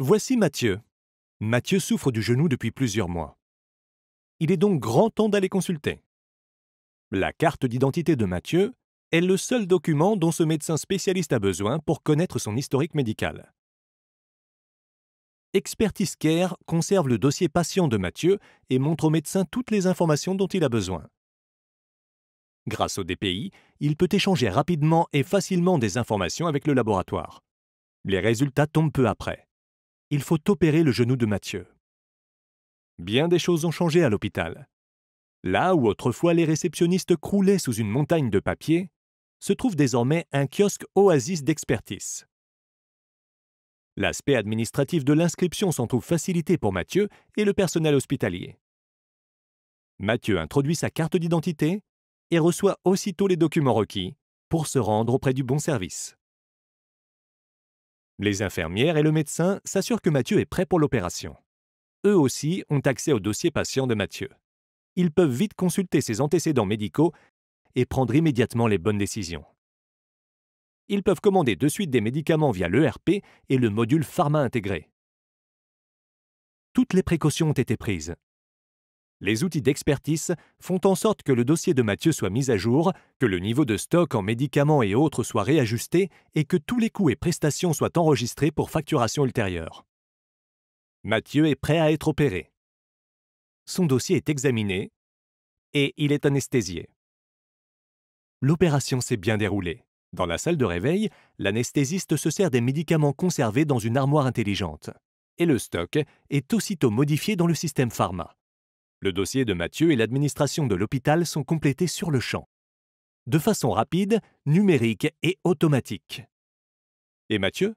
Voici Mathieu. Mathieu souffre du genou depuis plusieurs mois. Il est donc grand temps d'aller consulter. La carte d'identité de Mathieu est le seul document dont ce médecin spécialiste a besoin pour connaître son historique médical. Expertise Care conserve le dossier patient de Mathieu et montre au médecin toutes les informations dont il a besoin. Grâce au DPI, il peut échanger rapidement et facilement des informations avec le laboratoire. Les résultats tombent peu après il faut opérer le genou de Mathieu. Bien des choses ont changé à l'hôpital. Là où autrefois les réceptionnistes croulaient sous une montagne de papier, se trouve désormais un kiosque oasis d'expertise. L'aspect administratif de l'inscription s'en trouve facilité pour Mathieu et le personnel hospitalier. Mathieu introduit sa carte d'identité et reçoit aussitôt les documents requis pour se rendre auprès du bon service. Les infirmières et le médecin s'assurent que Mathieu est prêt pour l'opération. Eux aussi ont accès au dossier patient de Mathieu. Ils peuvent vite consulter ses antécédents médicaux et prendre immédiatement les bonnes décisions. Ils peuvent commander de suite des médicaments via l'ERP et le module pharma intégré. Toutes les précautions ont été prises les outils d'expertise font en sorte que le dossier de Mathieu soit mis à jour, que le niveau de stock en médicaments et autres soit réajusté et que tous les coûts et prestations soient enregistrés pour facturation ultérieure. Mathieu est prêt à être opéré. Son dossier est examiné et il est anesthésié. L'opération s'est bien déroulée. Dans la salle de réveil, l'anesthésiste se sert des médicaments conservés dans une armoire intelligente. Et le stock est aussitôt modifié dans le système pharma. Le dossier de Mathieu et l'administration de l'hôpital sont complétés sur le champ, de façon rapide, numérique et automatique. Et Mathieu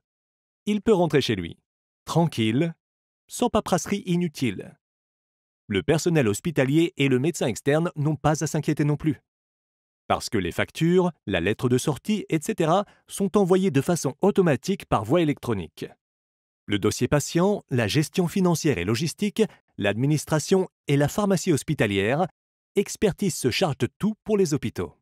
Il peut rentrer chez lui, tranquille, sans paperasserie inutile. Le personnel hospitalier et le médecin externe n'ont pas à s'inquiéter non plus. Parce que les factures, la lettre de sortie, etc. sont envoyées de façon automatique par voie électronique. Le dossier patient, la gestion financière et logistique, l'administration et la pharmacie hospitalière, Expertise se charge de tout pour les hôpitaux.